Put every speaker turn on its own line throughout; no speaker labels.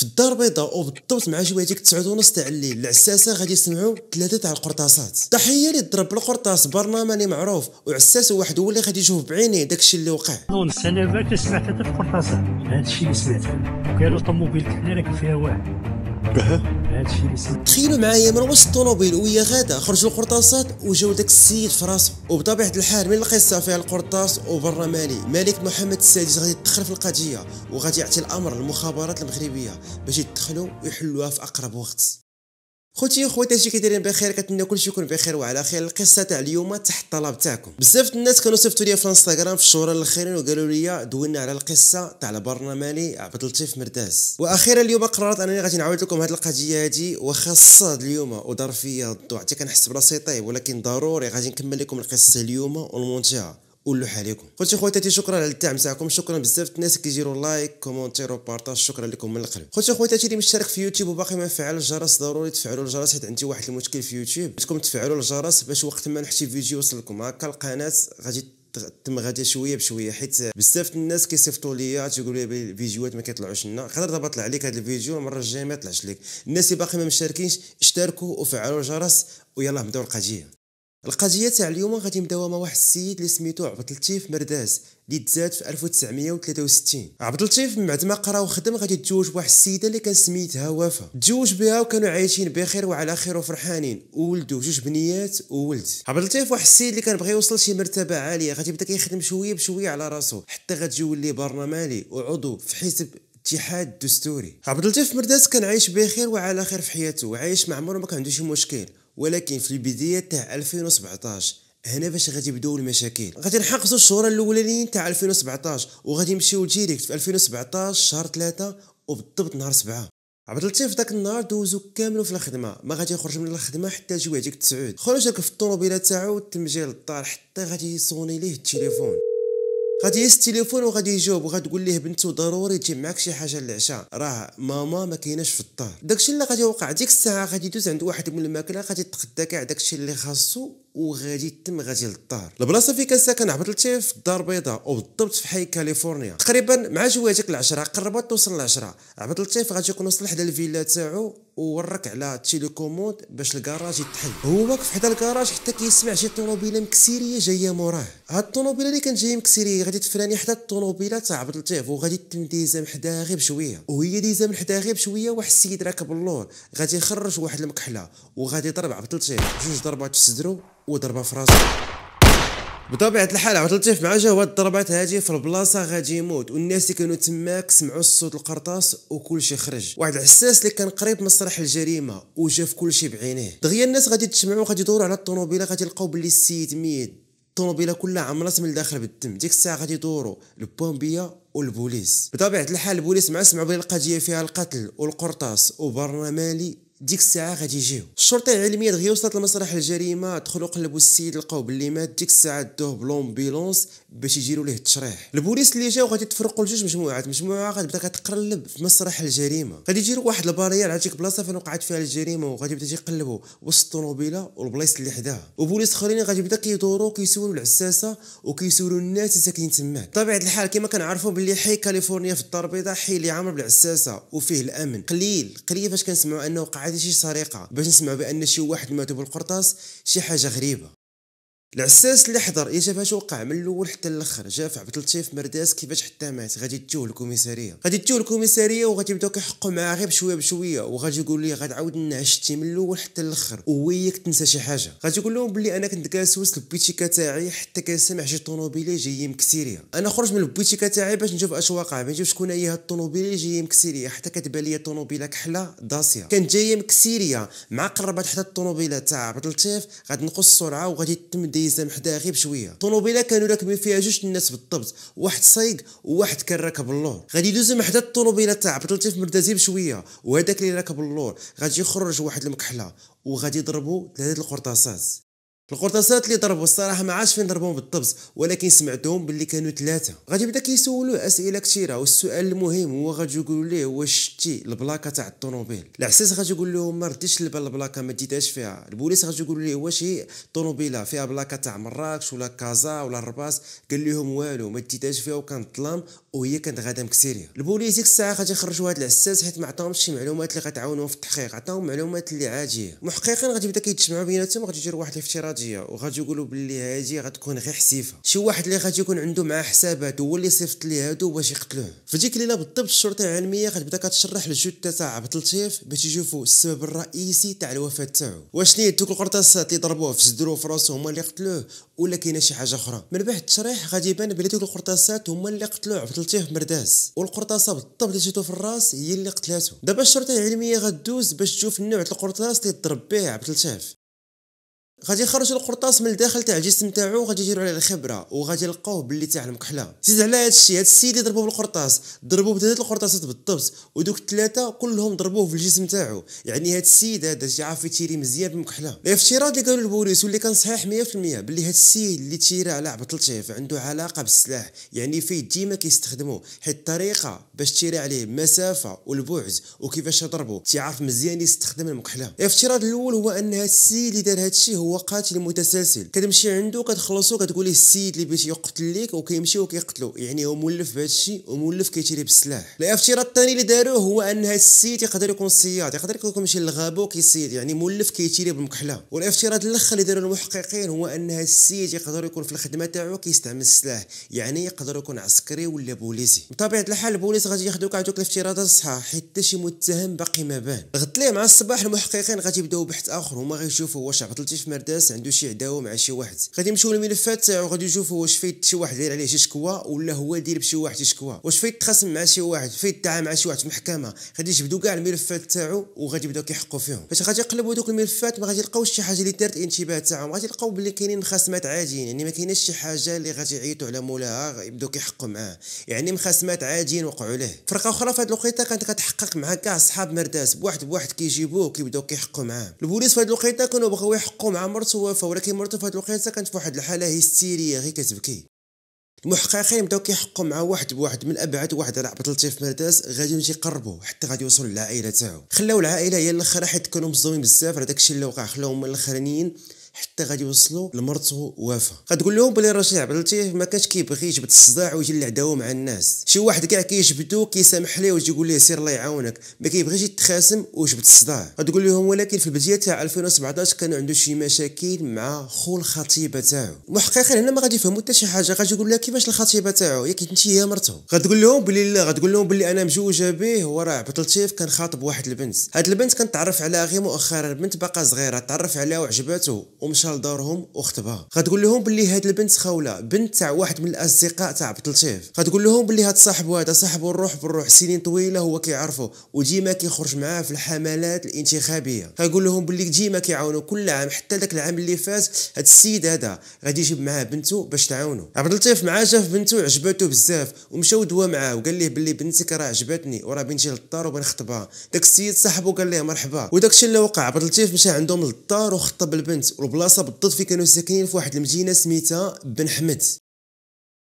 في الدار البيضاء وبالضبط مع شويتك 9 ونص تاع الليل العساسه غادي يسمعوا ثلاثه تاع القرطاسات تحيه اللي ضرب القرطاس برنامج معروف وعساس واحد هو اللي غادي يشوف بعينيه داكشي اللي وقع ونص انا باك سمعت هذا القرطاسات هذا الشيء اللي سمعته قالوا طوموبيل تاعنا راك فيها واحد هادشي اللي تخيلوا معايا من وسط الطوموبيل ويا غاده خرجوا القرطاسات وجاو داك السيد في راسه وبطبيعه الحال من القصه فيها القرطاس وبرا مالي ملك محمد السادس غادي يتدخل في القضيه وغادي يعطي الامر للمخابرات المغربيه باش يتدخلوا ويحلوها في اقرب وقت خوتي خواتاتي كيدايرين بخير كنتمنى كلشي يكون بخير وعلى خير القصه تاع اليوم تحت الطلب تاعكم بزاف الناس كانوا صيفطوا لي في الانستغرام في الشهور الاخيرين وقالوا لي دوينا على القصه تاع البرلماني عبد اللطيف مرداس واخيرا اليوم قررت انني غادي نعاود لكم هذه القضيه هذه وخاصه اليوم ودار فيا الضوء حتى كنحس براسي طيب ولكن ضروري غادي نكمل لكم القصه اليوم والمونتاج واللوح عليكم خوتي خواتاتي شكرا على الدعم تاعكم شكرا بزاف الناس كيديروا لايك كومونتير وبارطاج شكرا لكم من القلب خوتي خواتاتي اللي مشترك في يوتيوب وباقي ما فعل الجرس ضروري تفعلوا الجرس حيت عندي واحد المشكل في يوتيوب بدكم تفعلوا الجرس باش وقت ما نحشي فيديو يوصلكم هكا القناه غادي تم غادي شويه بشويه حيت بزاف الناس كيصيفطوا ليا تيقولوا لي الفيديوهات ما كيطلعوش لنا خاطر دابا طلع لك هذا الفيديو المره الجايه ما طلعش لك الناس اللي باقي ما مشاركينش اشتركوا وفعلوا الجرس ويلا نبداو القضيه القضيه تاع اليوم غادي مع واحد السيد اللي سميتو عبد اللطيف مرداس اللي تزاد في 1963 عبد اللطيف من بعد ما قرا وخدم غادي يتزوج بواحد السيده اللي كان سميتها وفاء تزوج بها وكانوا عايشين بخير وعلى خير وفرحانين وولدوا جوج بنيات وولد عبد اللطيف واحد السيد اللي كان بغى يوصل شي مرتبه عاليه غادي يبدا كيخدم شويه بشويه على راسو حتى غادي يولي برلماني وعضو في حزب اتحاد دستوري عبد اللطيف مرداس كان عايش بخير وعلى خير في حياته وعايش مع ما كان عنده شي مشكل ولكن في البداية تاع 2017 هنا باش غادي يبداو المشاكل غادي نحقصوا الشهور الاولانيين تاع 2017 وغادي نمشيو ديريكت في 2017 شهر 3 وبالضبط نهار 7 عبد اللطيف داك النهار دوزو كاملو في الخدمه ما غادي يخرج من الخدمه حتى جوي ديك تسعود خرج ركب في الطوموبيله تاعو تمجي للدار حتى غادي يصوني ليه التليفون غادي يهز التليفون وغادي يجاوب وغتقول ليه بنته ضروري تجيب معاك شي حاجه للعشاء راه ماما ما كايناش في الدار داكشي اللي غادي يوقع ديك الساعه غادي يدوز عند واحد من الماكله غادي يتغدى كاع داكشي اللي خاصو وغادي تم غادي للدار البلاصه فين كان ساكن عبد اللطيف في الدار البيضاء وبالضبط في حي كاليفورنيا تقريبا مع جواتك العشرة قربت توصل العشرة عبد اللطيف غادي يكون وصل حدا الفيلا تاعو وورك على التيليكوموند باش الكراج يتحل هو واقف حدا الكراج حتى كيسمع شي طوموبيله مكسيريه جايه موراه هاد الطوموبيله اللي كانت جايه مكسيريه غادي تفراني حدا الطوموبيله تاع عبد اللطيف وغادي تم ديزا من حداها غير بشويه وهي ديزا من حداها غير بشويه واحد السيد راكب اللور غادي يخرج واحد المكحله وغادي يضرب عبد اللطيف جوج ضربات في صدرو وضربه في راسه بطبيعه الحال اللطيف مع جا هاد الضربات هادي في البلاصه غادي يموت والناس اللي كانوا تماك سمعوا الصوت القرطاس وكلشي خرج واحد الحساس اللي كان قريب مسرح الجريمه وشاف كلشي بعينيه دغيا الناس غادي تجمعوا غادي يدوروا على الطوموبيله غادي يلقاو بلي السيد ميت الطوموبيله كلها عمرات من الداخل بالدم ديك الساعه غادي يدوروا البومبيه والبوليس بطبيعه الحال البوليس مع سمعوا بلي القضيه فيها القتل والقرطاس وبرنامالي ديك الساعه غادي يجيو الشرطه العلميه دغيا وصلت لمسرح الجريمه دخلوا قلبوا السيد لقاو باللي مات ديك الساعه دوه بلومبيلونس باش يجيروا ليه التشريح البوليس اللي جاو غادي تفرقوا لجوج مجموعات مجموعه غتبدا كتقلب في مسرح الجريمه غادي يجيروا واحد البارير على ديك البلاصه فين وقعت فيها الجريمه وغادي يبدا يقلبوا وسط الطوموبيله والبلايص اللي حداها وبوليس اخرين غادي يبدا كيدوروا كيسولوا العساسه وكيسولوا الناس اللي ساكنين تما بطبيعه الحال كما كنعرفوا باللي حي كاليفورنيا في الدار البيضاء حي اللي عامر بالعساسه وفيه الامن قليل قليل فاش كنسمعوا انه وقعت عندي شي سرقه باش نسمع بان شي واحد ماتوا بالقرطاس شي حاجه غريبه العساس اللي حضر يا إيه، شاف اش وقع من الاول حتى الاخر عبد بتلطيف مرداس كيفاش حتى مات غادي تجوه الكوميساريه غادي تجوه الكوميساريه وغادي يبداو كيحقوا معاه غير بشويه بشويه وغادي يقول لي عاود نعشتي من الاول حتى الاخر وياك تنسى شي حاجه غادي يقول لهم بلي انا كنت جالس وسط تاعي حتى كنسمع شي طوموبيلي جايه مكسيريه انا خرجت من البوتيكا تاعي باش نشوف اش واقع ما نشوف شكون هي هاد الطوموبيلي جايه مكسيريه حتى كتبان لي طوموبيله كحله داسيه كانت جايه مكسيريه مع قربات حتى الطوموبيله تاع اللطيف غادي نقص السرعه وغادي الديزام حداها غير بشويه الطوموبيله كانوا راكبين فيها جوج الناس بالضبط واحد صيق وواحد كان راكب اللور غادي يدوز حدا الطوموبيله تاع بطلتي اللطيف مرتزي بشويه وهذاك اللي راكب اللور غادي يخرج واحد المكحله وغادي يضربوا ثلاثه القرطاسات القرطاسات اللي ضربوا الصراحه ما عادش فين ضربهم بالطبز ولكن سمعتهم باللي كانوا ثلاثه غادي يبدا كيسولوه اسئله كثيره والسؤال المهم هو غادي يقولوا ليه واش شتي البلاكه تاع الطوموبيل العساس غادي يقول لهم ما رديتش البلاكه ما ديتهاش فيها البوليس غادي يقول ليه واش هي الطوموبيله فيها بلاكه تاع مراكش ولا كازا ولا الرباط قال لهم والو ما ديتهاش فيها وكان ظلام وهي كانت غادا مكسيريه البوليس ديك الساعه غادي يخرجوا هاد العساس حيت ما عطاهمش شي معلومات اللي غتعاونهم في التحقيق عطاهم معلومات اللي عاديه محققين غادي يبدا كيتجمعوا بيناتهم غادي يديروا واحد الافتراض غتجي وغادي يقولوا باللي هادي غتكون غير حسيفه شي واحد اللي غادي يكون عنده معاه حسابات هو اللي صيفط ليه هادو باش يقتلوه فديك الليله بالضبط الشرطه العلميه غتبدا كتشرح للجثه تاع عبد اللطيف باش يشوفوا السبب الرئيسي تاع الوفاه تاعو واش ليه دوك القرطاسات اللي ضربوه في صدرو في راسو هما اللي قتلوه ولا كاينه شي حاجه اخرى من بعد التشريح غادي يبان بلي دوك القرطاسات هما اللي قتلوه عبد اللطيف مرداس والقرطاسه بالضبط اللي جاتو في الراس هي اللي قتلاتو دابا الشرطه العلميه غدوز باش تشوف نوع القرطاس اللي ضرب به عبد اللطيف غادي يخرج القرطاس من الداخل تاع الجسم تاعو وغادي يديروا عليه الخبره وغادي يلقاوه باللي تاع المكحله زيد على هذا الشيء هذا السيد اللي ضربوه بالقرطاس ضربوه بثلاثه القرطاسات بالضبط ودوك الثلاثه كلهم ضربوه في الجسم تاعو يعني هذا السيد هذا اللي عارف يتيري مزيان بالمكحله الافتراض اللي قالوا البوليس واللي كان صحيح 100% باللي هذا السيد اللي تيرى على عبد اللطيف عنده علاقه بالسلاح يعني فيه ديما كيستخدمو حيت الطريقه باش تيرى عليه المسافه والبعد وكيفاش يضربه تيعرف مزيان يستخدم المكحله الافتراض الاول هو ان هذا السيد اللي دار هذا الشيء هو هو قاتل متسلسل كتمشي عنده كتخلصو كتقول ليه السيد اللي بغيتي يقتل ليك وكيمشي وكيقتلو يعني هو مولف بهذا الشيء ومولف كيتيري بالسلاح الافتراض الثاني اللي داروه هو ان هذا السيد يقدر يكون صياد يقدر يكون كيمشي للغابه وكيصيد يعني مولف كيتيري بالمكحله والافتراض الاخر اللي داروه المحققين هو ان هذا السيد يقدر يكون في الخدمه تاعو كيستعمل السلاح يعني يقدر يكون عسكري ولا بوليسي بطبيعه الحال البوليس غادي كاع دوك الافتراضات الصحاح حيت شي متهم باقي ما بان غتلي مع الصباح المحققين غادي يبداو بحث اخر هما غيشوفوا واش عقلتي في الفرداس عنده شي عداوه مع شي واحد غادي يمشيو للملفات تاعو غادي يشوفوا واش فايت شي واحد داير عليه شي شكوى ولا هو داير بشي واحد شي شكوى واش فايت تخاصم مع شي واحد فايت دعا مع شي واحد في المحكمه غادي يجبدوا كاع الملفات تاعو وغادي يبداو كيحقوا فيهم فاش غادي يقلبوا دوك الملفات ما غادي يلقاوش شي حاجه اللي دارت انتباه تاعهم غادي يلقاو بلي كاينين مخاصمات عاديين يعني ما كايناش شي حاجه اللي غادي يعيطوا على مولاها يبداو كيحقوا معاه يعني مخاصمات عاديين وقعوا له فرقه اخرى في هذه الوقيته كانت كتحقق مع كاع اصحاب مرداس بواحد بواحد كيجيبوه كيبداو كيحقوا معاه البوليس في هذه الوقيته كانوا بغاو يحقوا مع مرته وافا ولكن مرته في هاد الوقيته كانت في واحد الحاله هيستيريه غير كتبكي المحققين بداو كيحقوا مع واحد بواحد من ابعد واحد رعبط لطيف مرداس غادي يمشي يقربوا حتى غادي يوصل للعائله تاعو خلاو العائله هي الاخر حيت كانوا مزومين بزاف على داكشي اللي وقع خلاوهم الاخرانيين حتى غادي يوصلوا لمرته وافا غتقول لهم بلي رشيد عبدلطيف ما كانش كيبغي يجبد الصداع ويجي العداوه مع الناس شي واحد كاع كيجبدو كيسامح ليه ويجي يقول ليه سير الله يعاونك ما كيبغيش يتخاسم ويجبد الصداع غتقول لهم ولكن في البدايه تاع 2017 كانوا عنده شي مشاكل مع خو الخطيبه تاعو محقق هنا ما غادي يفهموا حتى شي حاجه غادي يقول لها كيفاش الخطيبه تاعو ياك انت هي مرته غتقول لهم بلي لا غتقول لهم بلي انا مزوجه به وراه عبدلطيف كان خاطب واحد البنت هاد البنت كنتعرف عليها غير مؤخرا بنت باقا صغيره تعرف عليها وعجباتو ومشى لدارهم وخطبها غتقول لهم بلي هاد البنت خوله بنت تاع واحد من الاصدقاء تاع بطلتيف غتقول لهم بلي هاد صاحبو هذا صاحبو الروح بالروح سنين طويله هو كيعرفو وديما كيخرج معاه في الحملات الانتخابيه غتقول لهم بلي ديما كيعاونو كل عام حتى داك العام اللي فات هاد السيد هذا غادي يجيب معاه بنته باش تعاونو عبد اللطيف معاه شاف بنته عجباتو بزاف ومشاو دوا معاه وقال ليه بلي بنتك راه عجبتني وراه بنتي للدار وبنخطبها داك السيد صاحبو قال ليه مرحبا وداك الشيء اللي وقع عبد اللطيف مشى عندهم للدار وخطب البنت وبلاصه بالضبط فين كانوا ساكنين في واحد المدينه سميتها بن حمد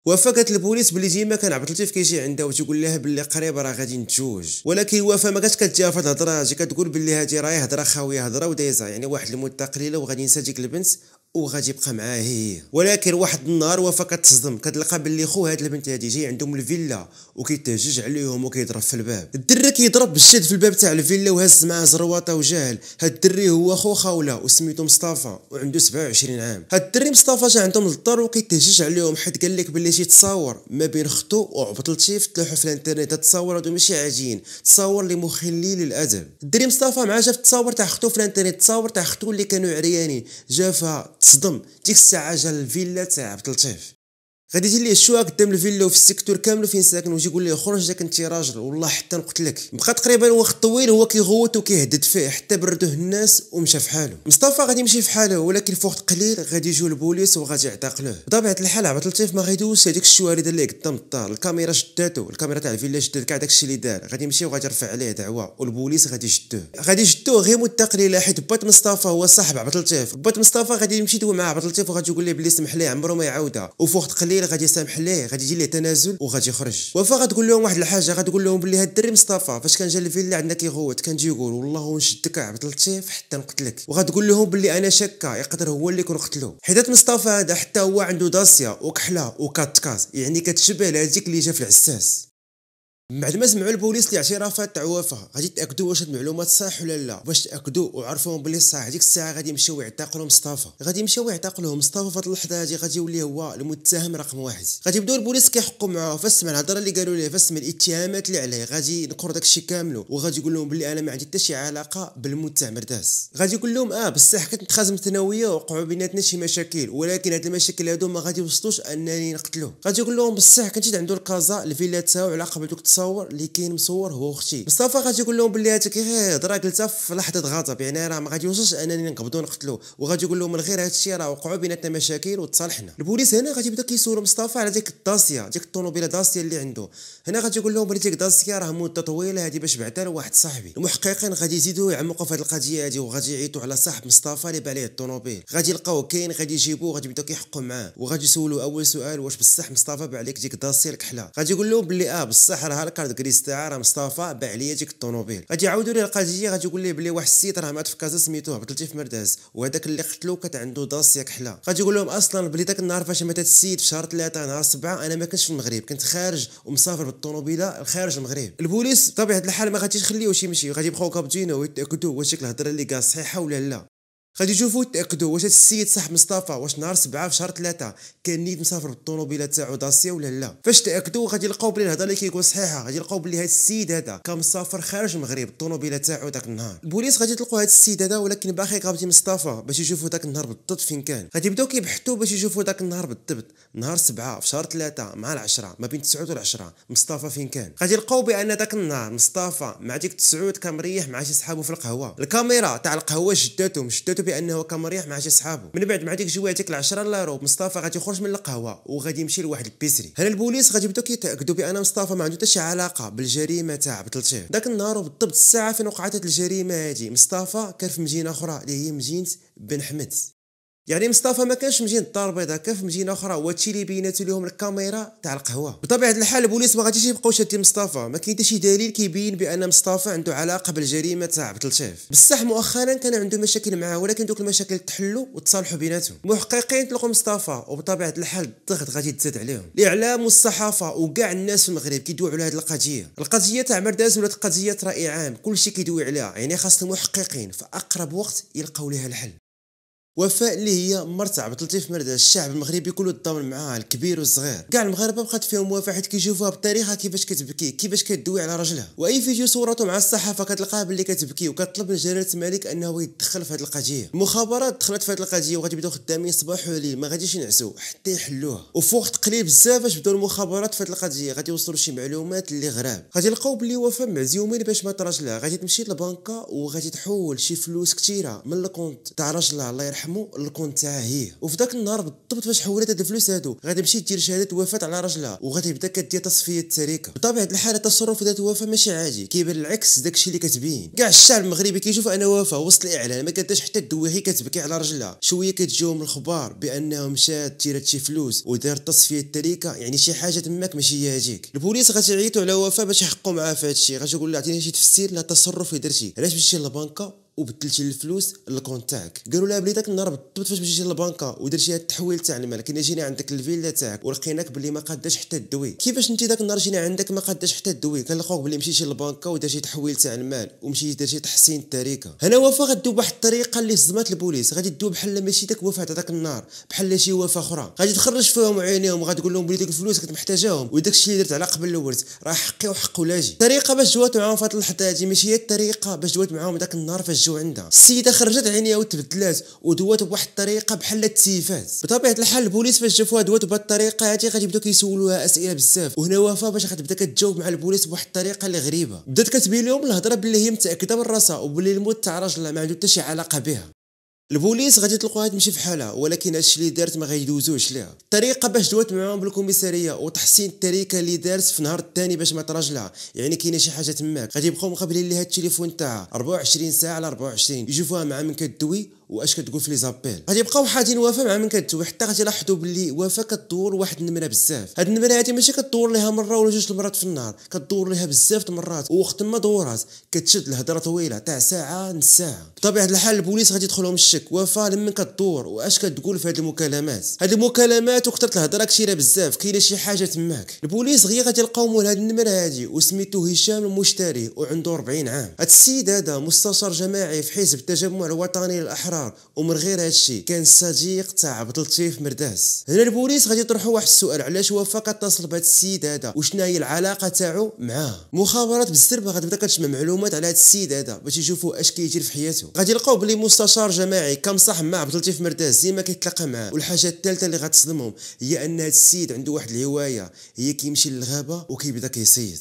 وافقت البوليس بلي ديما كان عبد اللطيف كيجي عندها وتقول لها بلي قريبه راه غادي نتزوج ولكن وفاء ما كانتش كتجاها في الهضره كتقول بلي هادي راهي هضره خاويه هضره ودايزه يعني واحد المده قليله وغادي ينسى ديك البنت وغادي يبقى معاه هي ولكن واحد النهار وفا كتصدم كتلقى باللي خو هاد البنت هادي جاي عندهم الفيلا وكيتهجج عليهم وكيضرب في الباب الدري كيضرب بالشد في الباب تاع الفيلا وهز معاه زرواطه وجاهل هاد الدري هو خو خوله وسميتو مصطفى وعنده 27 عام هاد الدري مصطفى جا عندهم للدار وكيتهجج عليهم حيت قال لك باللي شي تصاور ما بين ختو وعبطلتي فتلوحو في الانترنت التصاور هادو ماشي عاديين تصاور اللي مخلي للادب الدري مصطفى معاه جا في التصاور تاع ختو في الانترنت تصاور تاع ختو اللي كانوا عريانين جافها تصدم ديك الساعه جا الفيلا تاع عبد اللطيف غادي يجي ليه الشوها قدام الفيلا وفي السيكتور كامل فين ساكن ويجي يقول ليه خرج داك انت راجل والله حتى نقتلك بقى تقريبا وقت طويل هو كيغوت وكيهدد فيه حتى بردوه الناس ومشى في حاله مصطفى غادي يمشي في حاله ولكن في وقت قليل غادي يجيو البوليس وغادي يعتقلوه بطبيعه الحال عبد اللطيف ما غيدوش هذيك الشوها اللي ليه قدام الدار الكاميرا شداتو الكاميرا تاع الفيلا شدات كاع داكشي اللي دار غادي يمشي وغادي يرفع عليه دعوه والبوليس غادي يشدوه غادي يشدوه غير مده قليله حيت بات مصطفى هو صاحب عبد اللطيف بات مصطفى غادي يمشي يدوي مع عبد اللطيف وغادي يقول ليه بلي سمح ليه عمره ما يعاودها وفي وقت قليل الجزائر غادي يسامح ليه غادي يجي ليه تنازل وغادي يخرج وفا غتقول لهم واحد الحاجه غتقول لهم بلي هاد الدري مصطفى فاش كان جا للفيلا عندنا كيغوت كان جي يقول والله ونشدك عبد اللطيف حتى نقتلك وغتقول لهم بلي انا شاكه يقدر هو اللي يكون قتلو حيت مصطفى هذا حتى هو عنده داسيا وكحله وكاتكاز يعني كتشبه لهذيك اللي جا في العساس بعد ما سمعوا البوليس الاعترافات تاع وفاء غادي تاكدوا واش المعلومات صح ولا لا باش تاكدوا وعرفوهم بلي صح ديك الساعه غادي يمشيو يعتقلوا مصطفى غادي يمشيو يعتقلوا مصطفى في اللحظه هذه غادي يولي هو المتهم رقم واحد غادي يبداو البوليس كيحقوا معاه فسمع الهضره اللي قالوا ليه فسمع الاتهامات اللي عليه غادي ينكر داك الشيء وغادي يقول لهم بلي انا ما عندي حتى شي علاقه بالمتهم رداس غادي يقول لهم اه بصح كنت متخازم ثانويه وقعوا بيناتنا شي مشاكل ولكن هاد المشاكل هادو ما غادي يوصلوش انني نقتلوه غادي يقول لهم بصح كنت عندو الكازا الفيلا تاعو على قبل دوك تصور اللي كاين مصور هو اختي مصطفى غادي يقول لهم بلي هذا كيهضر هضره قلتها في لحظه غضب يعني راه ما غادي يوصلش انني نقبضو نقتلو وغادي يقول لهم من غير هذا الشيء راه وقعوا بيناتنا مشاكل وتصالحنا البوليس هنا غادي يبدا كيسول مصطفى على ديك الداسيا ديك الطوموبيله داسيا اللي عنده هنا غادي يقول لهم بلي ديك داسيا راه مده طويله هذه باش بعثها لواحد صاحبي المحققين غادي يزيدوا يعمقوا في هذه القضيه هادي وغادي يعيطوا على صاحب مصطفى اللي باع ليه الطوموبيل غادي يلقاو كاين غادي يجيبوه غادي يبداو كيحقوا معاه وغادي يسولوا اول سؤال واش بصح مصطفى بعليك ديك داسيا الكحله غادي يقول لهم بلي اه بصح راه نهار كارد كريس تاع راه مصطفى باع ليا ديك الطوموبيل غادي يعاودوا ليه القضيه غادي يقول ليه بلي واحد السيد راه مات في كازا سميتوه بتلتي في مرداز وهذاك اللي قتلو كانت عنده داس كحله غادي يقول لهم اصلا بلي داك النهار فاش مات السيد في شهر 3 نهار 7 انا ما كنتش في المغرب كنت خارج ومسافر بالطوموبيله خارج المغرب البوليس بطبيعه الحال ما غاديش يخليوش يمشي غادي يبقاو كابتينو ويتاكدوا واش ديك الهضره اللي قال صحيحه ولا لا غادي تشوفوا تاكدوا واش هاد السيد صح مصطفى واش نهار سبعة في شهر ثلاثة كان نيت مسافر بالطوموبيله تاعو داسيا ولا لا فاش تاكدوا غادي يلقاو بلي الهضره اللي كيقول صحيحه غادي يلقاو بلي هاد السيد هذا كان مسافر خارج المغرب بالطوموبيله تاعو داك النهار البوليس غادي يطلقوا هاد السيد هذا ولكن باقي قابتي مصطفى باش يشوفوا داك النهار بالضبط فين كان غادي يبداو كيبحثوا باش يشوفوا داك النهار بالضبط نهار سبعة في شهر ثلاثة مع العشرة ما بين تسعود و العشرة مصطفى فين كان غادي يلقاو بان داك النهار مصطفى مع ديك تسعود كان مريح مع شي صحابو في القهوه الكاميرا تاع القهوه جداتهم جداتهم بانه انه كان مريح مع شي صحابو من بعد مع ديك جواتك ديك 10 لارو مصطفى غادي يخرج من القهوه وغادي يمشي لواحد البيسري هنا البوليس غادي يبداو كيتاكدوا بان مصطفى ما عنده حتى شي علاقه بالجريمه تاع بطلتيه داك النهار بالضبط الساعه فين وقعت الجريمه هذه مصطفى كان في مدينه اخرى اللي هي مدينه بن حمد يعني مصطفى ما كانش مجين الدار البيضاء كان في مدينه اخرى وهادشي اللي بيناتو لهم الكاميرا تاع القهوه بطبيعه الحال البوليس ما غاديش يبقاو شادين مصطفى ما كاين حتى شي دليل كيبين بان مصطفى عنده علاقه بالجريمه تاع عبد اللطيف بصح مؤخرا كان عنده مشاكل معاه ولكن دوك المشاكل تحلوا وتصالحوا بيناتهم محققين طلقوا مصطفى وبطبيعه الحال الضغط غادي تزاد عليهم الاعلام والصحافه وكاع الناس في المغرب كيدويو على هذه القضيه القضيه تاع مرداس ولات قضيه راي عام كلشي كيدوي عليها يعني خاص المحققين في اقرب وقت يلقاو لها الحل وفاء اللي هي عبد اللطيف مرد الشعب المغربي كله تضامن معاها الكبير والصغير كاع المغاربه بقات فيهم وفاء حيت كيشوفوها بطريقه كيفاش كتبكي كيفاش كدوي على رجلها واي فيديو صورته مع الصحافه كتلقاها باللي كتبكي وكطلب من جلاله الملك انه يتدخل في هذه القضيه المخابرات دخلت في هذه القضيه وغادي يبداو خدامين صباح وليل ما غاديش ينعسوا حتى يحلوها وفي وقت قليل بزاف باش بداو المخابرات في هذه القضيه غادي يوصلوا شي معلومات اللي غراب غادي يلقاو بلي وفاء معزومين باش ما راجلها غادي تمشي للبنكه وغادي تحول شي فلوس كثيره من الكونت تاع رجلها الله يرحمها يرحموا الكون تاعها هي وفي ذاك النهار بالضبط فاش حولت هاد الفلوس هادو غادي تمشي دير شهاده وفاه على راجلها وغادي تبدا كدير تصفيه التركه بطبيعه الحال التصرف ذات وفاه ماشي عادي كيبان العكس داكشي اللي كتبين كاع الشعب المغربي كيشوف انا وفاه وسط الاعلان ما كداش حتى هي كتبكي على رجلها شويه كتجيهم الخبار بانه مشات تيرات شي فلوس ودار تصفيه التركه يعني شي حاجه تماك ماشي هي هذيك البوليس غتعيطوا على وفاه باش يحقوا معاه في هادشي غتقول لها عطيني شي تفسير لهاد التصرف اللي درتي علاش مشيتي للبنكه وبدلتي الفلوس للكونت تاعك قالوا لها بلي داك النهار بالضبط فاش مشيتي للبنكه ودرتي هاد التحويل تاع المال كنا جينا عندك الفيلا تاعك ولقيناك بلي ما قاداش حتى الدوي كيفاش انت داك النهار جينا عندك ما قاداش حتى الدوي كنلقاوك بلي مشيتي للبنكه ودرتي تحويل تاع المال ومشيتي درتي تحسين التركه هنا وفا غدوب واحد الطريقه اللي صدمات البوليس غادي دوب بحال ماشي داك وفا تاع داك النهار بحال شي وفا اخرى غادي تخرج فيهم عينيهم غادي تقول لهم بلي ديك الفلوس كنت محتاجاهم وداك الشيء اللي درت على قبل الورث راه حقي وحق ولاجي الطريقه باش جوات معاهم فهاد اللحظه هادي ماشي هي الطريقه باش جوات معاهم داك النهار فاش خرجوا عندها السيده خرجت عينيها وتبدلات ودوات بواحد الطريقه بحال التيفات بطبيعه الحال البوليس فاش شافوها دوات بهاد الطريقه هادي غادي يبداو كيسولوها اسئله بزاف وهنا وفاء باش غتبدا كتجاوب مع البوليس بواحد الطريقه اللي غريبه بدات كتبين لهم الهضره باللي هي متاكده من راسها وباللي الموت تاع راجلها ما عنده حتى شي علاقه بها البوليس غادي تلقوها تمشي في حالها ولكن هادشي اللي دارت ما غيدوزوش ليها الطريقه باش دوات معاهم بالكوميساريه وتحسين التريكه اللي دارت في نهار الثاني باش ما تراجلها يعني كاينه شي حاجه تماك غادي يبقاو مقابلين ليها التليفون تاعها 24 ساعه على 24 يشوفوها مع من كدوي واش كتقول في لي زابيل غادي يبقاو حاتين وفاء مع من كتوي حتى غادي يلاحظوا باللي وفاء كدور واحد النمره بزاف هاد النمره هادي ماشي كدور ليها مره ولا جوج المرات في النهار كدور ليها بزاف المرات ووقت ما دورات كتشد الهضره طويله تاع ساعه نص ساعه بطبيعه الحال البوليس غادي يدخلهم الشك وفاء لما كدور واش كتقول في هاد المكالمات هاد المكالمات وكثرت الهضره كثيره بزاف كاينه شي حاجه تماك البوليس غير غادي يلقاو هاد النمره هادي وسميتو هشام المشتري وعنده 40 عام هاد السيد هذا مستشار جماعي في حزب التجمع الوطني للاحرار الدار ومن غير هادشي كان صديق تاع عبد اللطيف مرداس هنا البوليس غادي يطرحوا واحد السؤال علاش هو فقط اتصل بهذا السيد هذا وشنو هي العلاقه تاعو معاه مخابرات بالزربه غتبدا كتجمع معلومات على هذا السيد هذا باش يشوفوا اش كيدير في حياته غادي يلقاو بلي مستشار جماعي كان صاحب مع عبد اللطيف مرداس ديما كيتلاقى معاه والحاجه الثالثه اللي غتصدمهم هي ان هذا السيد عنده واحد الهوايه هي كيمشي للغابه وكيبدا كيصيد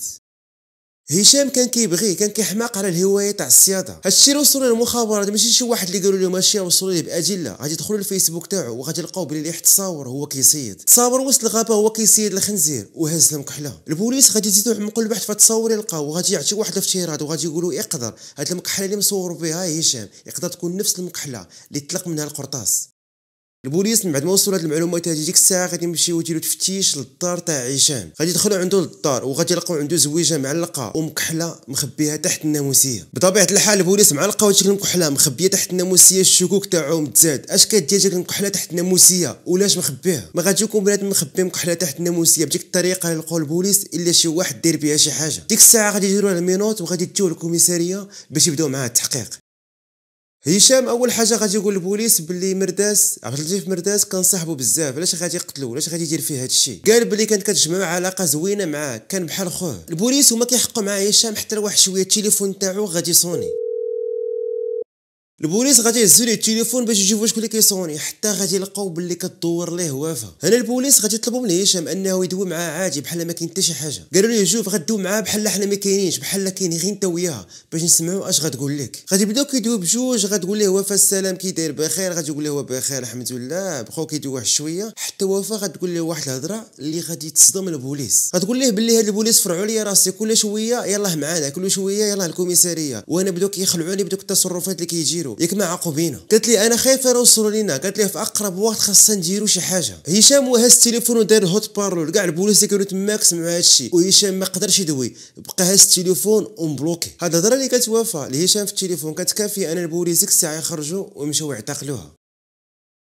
هشام كان كيبغي كان كيحماق على الهوايه تاع الصياده هادشي اللي وصلوا للمخابرات ماشي شي واحد اللي قالوا له ماشي وصلوا ليه بادله غادي يدخلوا للفيسبوك تاعو وغادي يلقاو بلي ريحه تصاور هو كيصيد تصاور وسط الغابه هو كيصيد الخنزير وهز المكحله البوليس غادي يزيدو يعمقوا البحث في التصاور يلقاو وغادي يعطي واحد الافتراض وغادي يقولوا يقدر هاد المكحله اللي مصور بها هشام يقدر تكون نفس المكحله اللي طلق منها القرطاس البوليس من بعد ما وصلوا هذه المعلومات هادي ديك الساعه غادي يمشيو يديروا تفتيش للدار تاع عيشان غادي يدخلوا عنده للدار وغادي يلقاو عنده زويجه معلقه ومكحله مخبيها تحت الناموسيه بطبيعه الحال البوليس مع معلقه وجه المكحله مخبيه تحت الناموسيه الشكوك تاعهم تزاد اش كدير ديك المكحله تحت الناموسيه ولاش مخبيها ما غادي يكون بنادم مخبي مكحله تحت الناموسيه بديك الطريقه لقاو البوليس الا شي واحد دير بها شي حاجه ديك الساعه غادي يديروا المينوت وغادي يديو للكوميساريه باش يبداو معاه التحقيق هشام اول حاجه غادي يقول البوليس بلي مرداس عبد اللطيف مرداس كان صاحبه بزاف علاش غادي يقتلو علاش غادي يدير فيه هادشي قال بلي كانت كتجمع علاقه زوينه معاه كان بحال خوه البوليس هما كيحقوا مع هشام حتى لواحد شويه التليفون تاعو غادي يصوني البوليس غادي يهزوا ليه التليفون باش يشوفوا شكون اللي كيصوني حتى غادي يلقاو باللي كدور ليه وافه هنا البوليس غادي يطلبوا من هشام انه يدوي معاه عادي بحال ما كاين حتى شي حاجه قالوا ليه شوف غدوي معاه بحال حنا ما كاينينش بحال كاين غير انت وياها باش نسمعوا اش غتقول لك غادي يبداو كيدوي بجوج غتقول ليه وافا السلام كي داير بخير يقول ليه هو بخير الحمد لله بقاو كيدوي واحد شويه حتى وافا غتقول ليه واحد الهضره اللي غادي تصدم البوليس غتقول ليه باللي هاد البوليس فرعوا ليا راسي كل شويه يلاه معانا كل شويه يلاه الكوميساريه وانا بداو كيخلعوني بدوك التصرفات اللي كيجيروا نديرو ياك ما بينا قالت لي انا خايفه نوصلوا لينا قالت لي في اقرب وقت خاصنا نديرو شي حاجه هشام وهز التليفون ودار هوت بارلو كاع البوليس اللي كانوا تماك سمعوا هذا الشيء وهشام ما قدرش يدوي بقى هز التليفون ومبلوكي هاد الهضره اللي كتوافى لهشام في التليفون كانت كافيه انا البوليس ديك الساعه يخرجوا ويمشيو يعتقلوها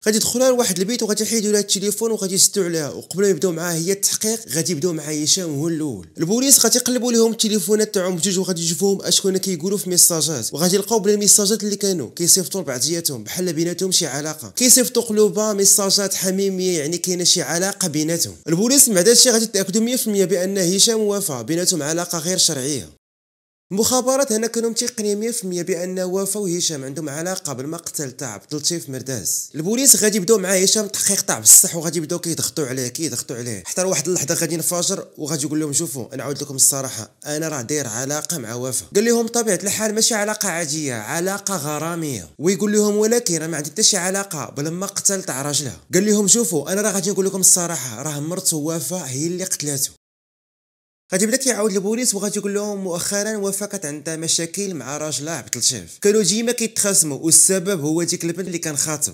غادي يدخلوها لواحد البيت وغادي يحيدوا لها التليفون وغادي يستو عليها وقبل ما يبداو معاها هي التحقيق غادي يبداو مع هشام هو الاول البوليس غادي يقلبوا لهم التليفونات تاعهم بجوج وغادي يشوفوهم اشكون كيقولوا في ميساجات وغادي يلقاو بلي الميساجات اللي كانوا كيصيفطوا لبعضياتهم بحال بيناتهم شي علاقه كيصيفطوا قلوبها ميساجات حميميه يعني كاينه شي علاقه بيناتهم البوليس بعد هادشي غادي يتاكدوا 100% بان هشام وافا بيناتهم علاقه غير شرعيه مخابرات هنا كانوا متيقنين 100% بان وفا وهشام عندهم علاقه بالمقتل تاع عبد اللطيف مرداز البوليس غادي يبداو مع هشام تحقيق تاع بصح وغادي يبداو كيضغطوا عليه كيضغطوا عليه حتى لواحد اللحظه غادي ينفجر وغادي يقول لهم شوفوا انا عاود لكم الصراحه انا راه داير علاقه مع وفا قال لهم طبيعه الحال ماشي علاقه عاديه علاقه غراميه ويقول لهم ولكن راه ما عندي حتى شي علاقه بالمقتل تاع راجلها قال لهم شوفوا انا راه غادي نقول لكم الصراحه راه مرته وفا هي اللي قتلته غادي بدا كيعاود البوليس وغادي يقول لهم مؤخرا وافقت عندها مشاكل مع راجلها عبد اللطيف كانوا ديما كيتخاصموا والسبب هو ديك البنت اللي كان خاطب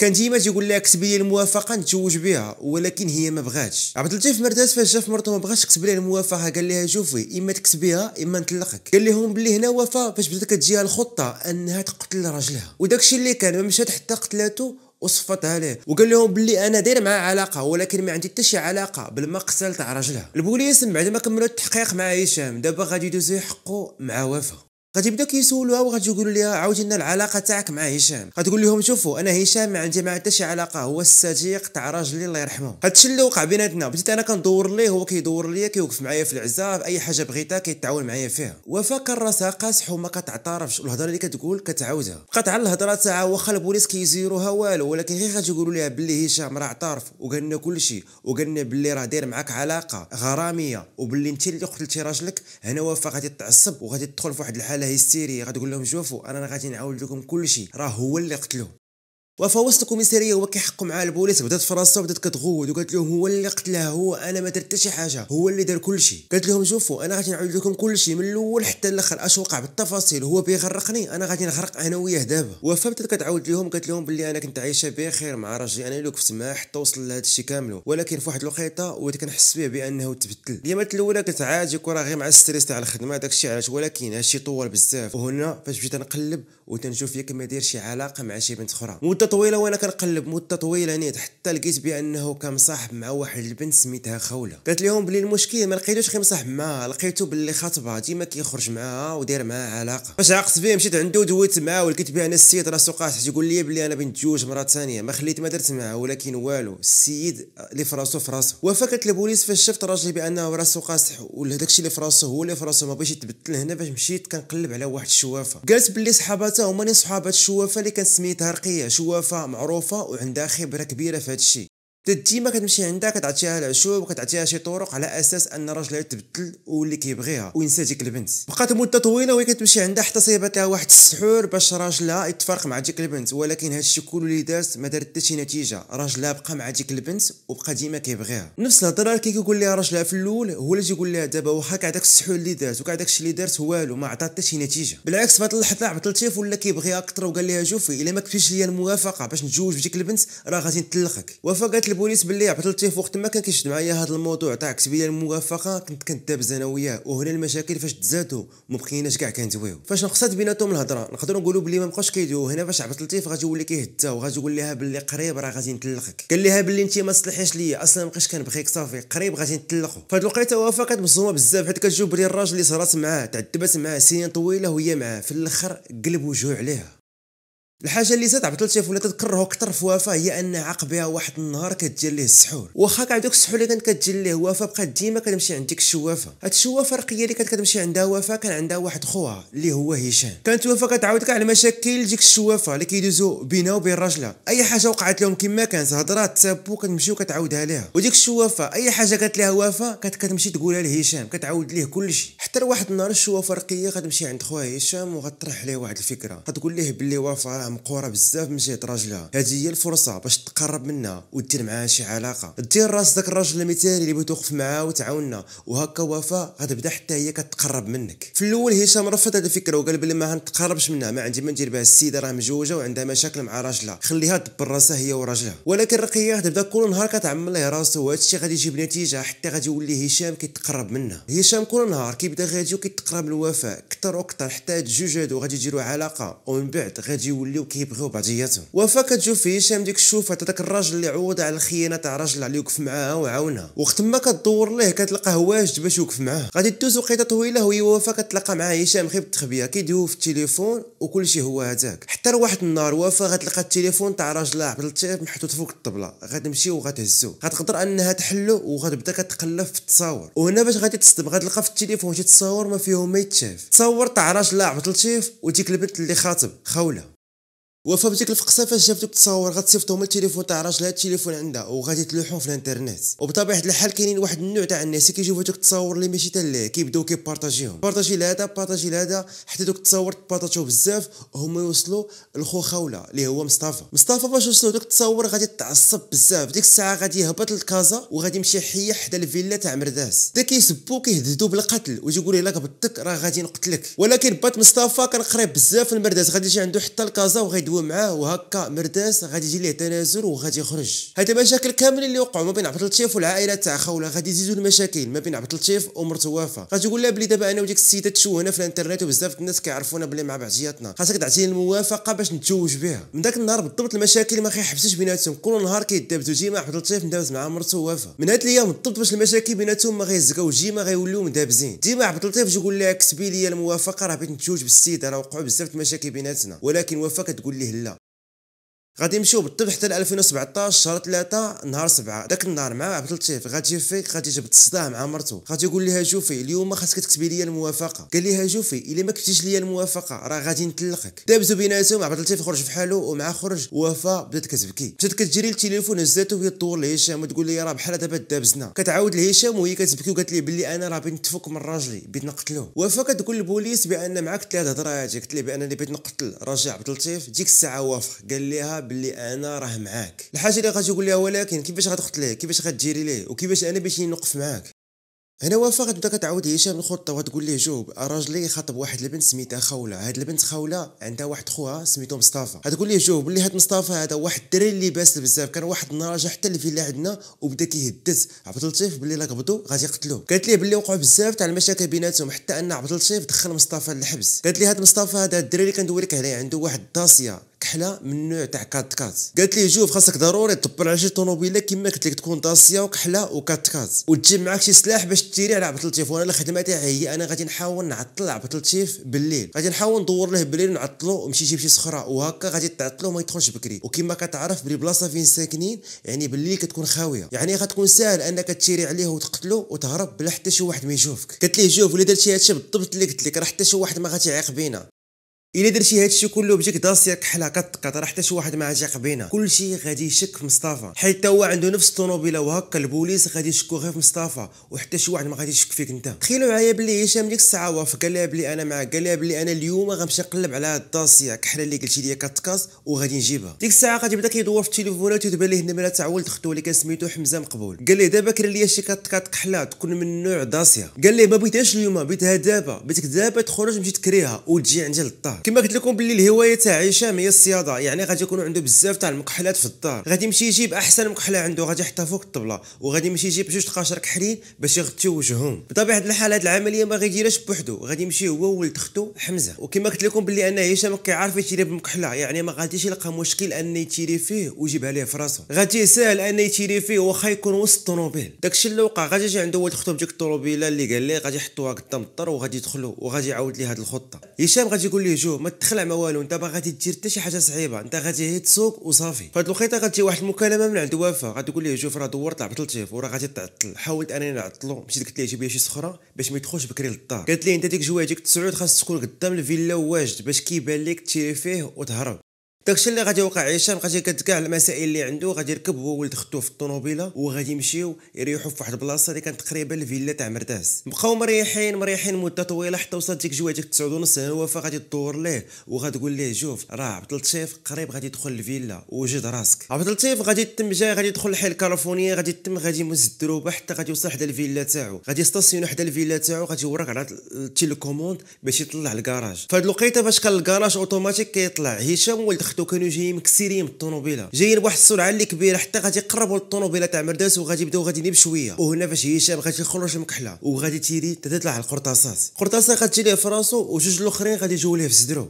كان ديما تيقول لها كتب لي الموافقه نتزوج بها ولكن هي ما بغاتش عبد اللطيف مرتاز فاش شاف مرته ما بغاتش تكتب ليه الموافقه قال لها شوفي اما تكتبيها اما نطلقك قال لهم بلي هنا وفاء فاش بدات كتجيها الخطه انها تقتل راجلها وداكشي اللي كان ما مشات حتى قتلاتو وصفتها ليه وقال لهم بلي انا داير معاه علاقه ولكن ما عندي حتى شي علاقه بالمقتل تاع راجلها البوليس بعد ما كملوا التحقيق مع هشام دابا غادي يدوزو يحقوا مع وفاء غادي يبداو كيسولوها وغادي يقولوا ليها عاودي لنا العلاقه تاعك مع هشام غتقول لهم شوفوا انا هشام ما عندي مع حتى شي علاقه هو الصديق تاع راجلي الله يرحمه هادشي اللي وقع بيناتنا بديت انا كندور ليه هو كيدور ليا كيوقف معايا في العزاف اي حاجه بغيتها كيتعاون معايا فيها وفا كان راسها قاصح وما كتعترفش الهضره اللي كتقول كتعاودها بقات على الهضره تاعها واخا البوليس كيزيروها والو ولكن غير يقولوا ليها بلي هشام راه اعترف وقال لنا كلشي وقال لنا بلي راه داير معاك علاقه غراميه وبلي انت اللي قتلتي راجلك هنا وفا غادي تعصب وغادي تدخل في واحد الحاله هيستيري غتقول لهم شوفوا انا غادي نعاود لكم كلشي راه هو اللي قتلو وفوسط الكوميساريه هو كيحقوا مع البوليس بدات فرنسا بدات كتغوت وقالت لهم هو اللي قتلها هو انا ما درت شي حاجه هو اللي دار كلشي قالت لهم شوفوا انا غادي نعاود لكم كلشي من الاول حتى الاخر اش وقع بالتفاصيل هو بيغرقني انا غادي نغرق انا وياه دابا وفا بدات كتعاود لهم قالت لهم باللي انا كنت عايشه بخير مع راجلي انا اللي وقفت معاه حتى وصل لهذا الشيء كامل ولكن في واحد الوقيته وليت كنحس به بانه تبدل اليامات الاولى كنت عادي كون غير مع الستريس تاع الخدمه داكشي علاش ولكن هادشي طول بزاف وهنا فاش بديت نقلب وتنشوف ياك ما داير شي علاقه مع شي بنت اخرى مده طويله وانا كنقلب مده طويله نيت حتى لقيت بانه كان مصاحب مع واحد البنت سميتها خوله قالت لهم بلي المشكل ما لقيتوش غير مصاحب معاها لقيتو باللي خاطبها ديما كيخرج معاها ودير معاها علاقه فاش عقت فيه مشيت عنده دويت معاه ولقيت بان السيد راسو قاصح يقول لي بلي انا جوج مره ثانيه ما خليت ما درت معاه ولكن والو السيد اللي فراسو فراسو وافقت البوليس فاش شفت الراجل بانه راسو قاصح وداكشي اللي فراسو هو اللي فراسو ما بغيش يتبدل هنا باش مشيت كنقلب على واحد الشوافه قالت بلي صحاباتها هما اللي صحابات الشوافه اللي كان سميتها رقيه شوافه وفاء معروفة وعندها خبرة كبيرة في هذا الشيء ديما كتمشي عندها كتعطيها العشوب وكتعطيها شي طرق على اساس ان الراجل يتبدل واللي كيبغيها وينسى ديك البنت بقات مده طويله وهي كتمشي عندها حتى لها واحد السحور باش راجلها يتفارق مع ديك البنت ولكن هادشي كله اللي دارت ما دارت حتى شي نتيجه راجلها بقى مع ديك البنت وبقى ديما كيبغيها نفس الهضره اللي كيقول لها راجلها في الاول هو اللي تيقول لها دابا واخا كاع داك السحور اللي دارت وكاع داكشي اللي دارت والو ما عطات حتى شي نتيجه بالعكس فهاد اللحظه عبد ولا كيبغيها اكثر وقال لها شوفي الا ما كتبتيش ليا الموافقه باش نتزوج بديك البنت راه غادي نطلقك وافقت البوليس باللي عطلتيه وقت ما كان كيشد معايا هذا الموضوع تاع كتب الموافقه كنت كندابز انا وياه وهنا المشاكل فاش تزادوا ما بقيناش كاع كندويو فاش نقصات بيناتهم الهضره نقدروا نقولوا بلي ما بقاش كيدويو هنا فاش عبط اللطيف غادي يولي كيهتا وغادي يقول لها بلي قريب راه غادي نطلقك قال لها بلي انت ما تصلحيش ليا اصلا ما بقيتش كنبغيك صافي قريب غادي نطلقوا فهاد الوقيته وافقت مصومه بزاف حيت كتجوب بلي الراجل اللي صرات معاه تعذبات معاه سنين طويله وهي معاه في الاخر قلب وجوع عليها الحاجه اللي زاد عبد اللطيف ولا تكرهو اكثر في وفاء هي ان عقبها بها واحد النهار كتجي ليه السحور واخا كاع دوك السحور اللي كانت كتجي ليه وفاء بقات ديما كتمشي عند ديك الشوافه هاد الشوافه الرقيه اللي كانت كتمشي عندها وفاء كان عندها واحد خوها اللي هو هشام كانت وفاء كتعاود كاع المشاكل ديك الشوافه اللي كيدوزو بينها وبين راجلها اي حاجه وقعت لهم كما كانت هضرات تابو كتمشي وكتعاودها ليها وديك الشوافه اي حاجه قالت لها وفاء كانت كتمشي تقولها لهشام كتعاود ليه كلشي حتى لواحد النهار الشوافه الرقيه غتمشي عند خوها هشام وغطرح ليه واحد الفكره غتقول ليه بلي وفاء راه مقوره بزاف من جهه راجلها هذه هي الفرصه باش تقرب منها ودير معاها شي علاقه دير راس داك الراجل المثالي اللي بغيت توقف معاه وتعاوننا وهكا وفاء غتبدا حتى هي كتقرب منك في الاول هشام رفض هذه الفكره وقال بلي ما غنتقربش منها ما عندي ما ندير بها السيده راه مجوجه وعندها مشاكل مع راجلها خليها دبر راسها هي وراجلها ولكن رقيه غتبدا كل نهار كتعمل ليه راسو وهذا الشيء غادي يجيب نتيجه حتى غادي يولي هشام كيتقرب منها هشام كل نهار كيبدا غادي وكيتقرب لوفاء اكثر واكثر حتى جوج هادو غادي يديروا علاقه ومن بعد غادي يولي كيوليو كيبغيو بعضياتهم وفا كتشوف في هشام ديك الشوفه تاع داك الراجل اللي عوض على الخيانه تاع الراجل اللي وقف معاها وعاونها وقت ما كدور ليه كتلقاه واجد باش يوقف معاه غادي دوز وقيته طويله وهي وفا كتلقى مع هشام غير بالتخبيه كيدويو في التليفون وكلشي هو هذاك حتى لواحد النهار وفا غتلقى التليفون تاع راجل عبد اللطيف محطوط فوق الطبله غتمشي وغتهزو غتقدر انها تحلو وغتبدا كتقلب في التصاور وهنا باش غادي تصدم غتلقى في التليفون شي تصاور ما فيهم ما يتشاف تصور تاع راجل عبد اللطيف وديك البنت اللي خاطب خوله وفا بديك الفقصه فاش جاب دوك التصاور غتصيفطهم التليفون تاع راجلها التليفون عندها وغادي تلوحهم في الانترنت وبطبيعه الحال كاينين واحد النوع تاع الناس كيشوفوا دوك التصاور اللي ماشي تاع كيبداو كيبارطاجيهم بارطاجي لهذا بارطاجي لهذا حتى دوك التصاور تبارطاجو بزاف هما يوصلوا لخو خوله اللي هو مصطفى مصطفى باش وصلوا دوك التصاور غادي تعصب بزاف ديك الساعه غادي يهبط لكازا وغادي يمشي حي حدا الفيلا تاع مرداس دا كيسبو كيهددو بالقتل ويقول يقول لك بطك راه غادي نقتلك ولكن بات مصطفى كان قريب بزاف لمرداس غادي يجي عنده حتى لكازا وغادي هو معاه وهكا مرداس غادي يجي ليه تنازل وغادي يخرج هذا مشاكل كاملين اللي وقعوا ما بين عبد اللطيف والعائله تاع خوله غادي يزيدوا المشاكل ما بين عبد اللطيف ومرته وفاء غتقول لها بلي دابا انا وديك السيده تشوهنا في الانترنت وبزاف الناس كيعرفونا بلي مع بعضياتنا خاصك تعطيني الموافقه باش نتزوج بها من داك النهار بالضبط المشاكل ما كيحبسش بيناتهم كل نهار كيدابزوا جيما عبد اللطيف مدابز مع مرته وفاء من هاد الايام بالضبط باش المشاكل بيناتهم ما غيزكاو جيما غيوليو مدابزين ديما عبد اللطيف يقول لها كتبي لي الموافقه راه بغيت نتزوج بالسيده راه وقعوا بزاف المشاكل بيناتنا ولكن وفاء كتقول ليه لا غادي نمشيو بالطب حتى ل 2017 شهر 3 نهار 7 داك النهار مع عبد اللطيف غادي فيك غادي يجيب الصداع مع مرته غادي يقول لها شوفي اليوم خاصك تكتبي لي الموافقه قال لها شوفي الا ما كتبتيش لي الموافقه راه غادي نطلقك دابزو بيناتهم عبد اللطيف خرج بحالو ومع خرج وفاء بدات كتبكي بدات كتجري للتليفون هزاتو وهي تدور لهشام وتقول لي راه بحال دابا دابزنا كتعاود لهشام وهي كتبكي وقالت ليه بلي انا راه بغيت نتفك من راجلي بغيت نقتلو وفاء كتقول للبوليس بان معاك ثلاثه هضره هذيك قالت ليه بانني بغيت نقتل رجع عبد اللطيف ديك الساعه وافق قال ليها باللي انا راه معاك الحاجه اللي تقول لها ولكن كيفاش غتخط ليه كيفاش غتجيري ليه وكيفاش انا باش نوقف معاك هنا وافا غتبدا كتعاود هشام الخطه وتقول ليه جوب راجلي خاطب واحد البنت سميتها خوله هاد البنت خوله عندها واحد خوها سميتو مصطفى غتقول ليه جوب بلي هاد مصطفى هذا واحد الدري اللي باس بزاف كان واحد النهار جا حتى الفيلا عندنا وبدا كيهدس عبد اللطيف بلي لا غادي يقتلو قالت ليه بلي وقعوا بزاف تاع المشاكل بيناتهم حتى ان عبد اللطيف دخل مصطفى للحبس قالت ليه هاد مصطفى هذا الدري اللي كندوي لك عليه عنده واحد الداسيه كحله من نوع تاع كات كات قالت لي جوف خاصك ضروري تدبر على شي طوموبيله كيما قلت لك تكون داسيا وكحله وكات كات وتجيب معاك شي سلاح باش تيري على عبد اللطيف وانا الخدمه تاعي هي انا غادي نحاول نعطل عبد اللطيف بالليل غادي نحاول ندور له بالليل نعطلو ومشي يجيب شي صخره وهكا غادي تعطلو وما يدخلش بكري وكيما كتعرف بلي بلاصه فين ساكنين يعني بالليل كتكون خاويه يعني غتكون ساهل انك تشيري عليه وتقتلو وتهرب بلا حتى شي واحد ما يشوفك قالت ليه جوف ولا درتي هادشي بالضبط اللي قلت لك راه حتى شي واحد ما يعيق بينا الا درتي هادشي كله بجيك داسيك حلا كتقطع راه حتى شي واحد ما عاتق بينا كلشي غادي يشك في مصطفى حيت هو عنده نفس الطوموبيله وهكا البوليس غادي يشكو غير في مصطفى وحتى شي واحد ما غادي يشك فيك انت تخيلوا معايا بلي هشام ديك الساعه وافق قال لها بلي انا معاك قال لها بلي انا اليوم غنمشي نقلب على هاد الداسيه كحله اللي قلتي لي كتقاص وغادي نجيبها ديك الساعه غادي بدا كيدور في التليفونات وتبان ليه النمره تاع ولد خطو اللي كان سميتو حمزه مقبول قال ليه دابا كرا ليا شي كتكات كحله تكون من نوع داسيا قال ليه ما بغيتهاش اليوم بغيتها دابا بغيتك دابا تخرج تمشي تكريها وتجي عندي للدار كما قلت لكم باللي الهوايه تاع هشام هي الصياده يعني غادي يكونوا عنده بزاف تاع المكحلات في الدار غادي يمشي يجيب احسن مكحله عنده غادي يحطها فوق الطبله وغادي يمشي يجيب جوج قاشر كحلين باش يغطيو وجههم بطبيعه الحال هاد العمليه ما غيديرهاش بوحدو غادي يمشي هو وولد اختو حمزه وكما قلت لكم باللي ان هشام كيعرف يتيري بالمكحله يعني ما غاديش يلقى مشكل ان يتيري فيه ويجيبها ليه في راسه غادي ساهل ان يتيري فيه واخا يكون وسط الطوموبيل داكشي اللي وقع غادي يجي عنده ولد اختو بديك الطوموبيله اللي قال ليه غادي يحطوها قدام الدار وغادي يدخلوا وغادي يعاود ليه هذه الخطه هشام غادي يقول ليه جو شوف ما تخلع ما والو انت باغي دير حتى شي حاجه صعيبه انت غادي غير تسوق وصافي فهاد الوقيته غادي واحد المكالمه من عند وفاء تقول ليه شوف راه دورت لعبت اللطيف وراه غادي تعطل حاولت انني نعطلو مشيت قلت ليه جيب لي شي صخره باش ما يدخلش بكري للدار قالت لي انت ديك جواجك تسعود خاص تكون قدام الفيلا واجد باش كيبان لك تيري فيه وتهرب داكشي اللي غادي يوقع هشام غادي كاع المسائل اللي عنده غادي يركب هو ولد ختو في الطوموبيله وغادي يمشيو يريحوا في واحد البلاصه اللي كانت تقريبا الفيلا تاع مرتاس بقاو مريحين مريحين مده طويله حتى وصلت ديك جوع ديك 9 ونص هو غادي تدور ليه وغتقول ليه شوف راه عبد اللطيف قريب غادي يدخل الفيلا وجد راسك عبد اللطيف غادي تم جاي غادي يدخل لحي الكالفونيا غادي تم غادي يمز الدروبه حتى غادي يوصل حدا الفيلا تاعو غادي يستاسيون حدا الفيلا تاعو غادي يورك على التيليكوموند باش يطلع الكراج فهاد الوقيته فاش كان الكراج اوتوماتيك كيطلع هشام ولد كيخدو كانوا جايين مكسيرين بالطوموبيله جايين بواحد السرعه اللي كبيره حتى غادي يقربوا للطوموبيله تاع مرداس وغادي يبداو غاديين بشويه وهنا فاش هشام غادي يخرج مكحله وغادي تيري حتى تطلع القرطاسات قرطاسه غادي ليه في راسو وجوج الاخرين غادي يجيو ليه في صدرو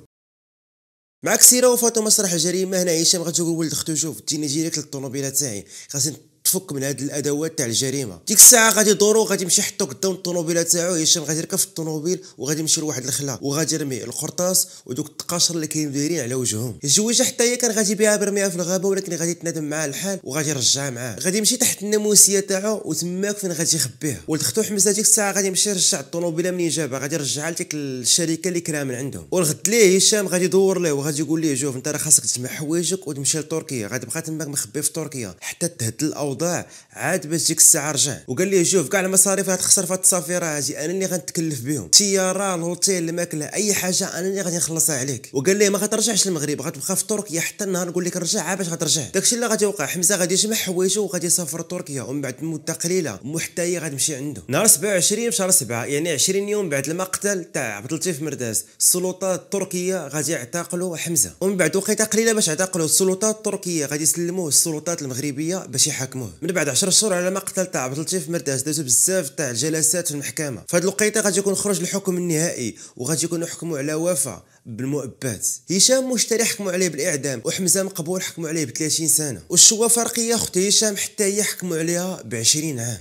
مع كسيره وفاتو مسرح الجريمه هنا هشام يقول ولد اختو شوف تيني جيريك للطوموبيله تاعي خاصني تفك من هاد الادوات تاع الجريمه ديك الساعه غادي يدورو غادي يمشي يحطو قدام الطوموبيله تاعو هشام غادي يركب في الطوموبيل وغادي يمشي لواحد الخلا وغادي يرمي القرطاس ودوك التقاشر اللي كاين دايرين على وجههم الجويجه حتى هي كان غادي بها برميها في الغابه ولكن غادي تنادم معاه الحال وغادي يرجعها معاه غادي يمشي تحت الناموسيه تاعو وتماك فين غادي يخبيها ولد ختو حمزه ديك الساعه غادي يمشي يرجع الطوموبيله منين جابها غادي يرجعها لديك الشركه اللي كراها من عندهم والغد ليه هشام غادي يدور ليه وغادي يقول ليه شوف انت راه خاصك تجمع حوايجك وتمشي لتركيا غادي تبقى تماك مخبي في تركيا حتى تهدل الاوضاع عاد باش ديك الساعه رجع وقال لي شوف كاع المصاريف هتخسر في السفيره هادي انا اللي غنتكلف بهم الطياره الهوتيل الماكله اي حاجه انا اللي غادي نخلصها عليك وقال لي ما غترجعش للمغرب غتبقى في تركيا حتى النهار نقول لك رجع باش غترجع داكشي اللي غادي يوقع حمزه غادي يجمع حوايجه وغادي يسافر تركيا ومن بعد مده قليله محتاي حتى هي غتمشي عنده نهار 27 في شهر 7 يعني 20 يوم بعد المقتل تاع عبد اللطيف مرداس السلطات التركيه غادي يعتقلوا حمزه ومن بعد وقيته قليله باش اعتقلوا السلطات التركيه غادي يسلموه السلطات المغربيه باش يحاكموه من بعد 10 شهور على ما قتل تاع عبد اللطيف مرداس دازو بزاف تاع الجلسات في المحكمه فهاد الوقيته غادي يكون خرج الحكم النهائي وغادي يكون يحكموا على وفاه بالمؤبات هشام مشتري حكموا عليه بالاعدام وحمزه مقبول حكموا عليه ب 30 سنه والشوا فرقيه اختي هشام حتى هي حكموا عليها ب 20 عام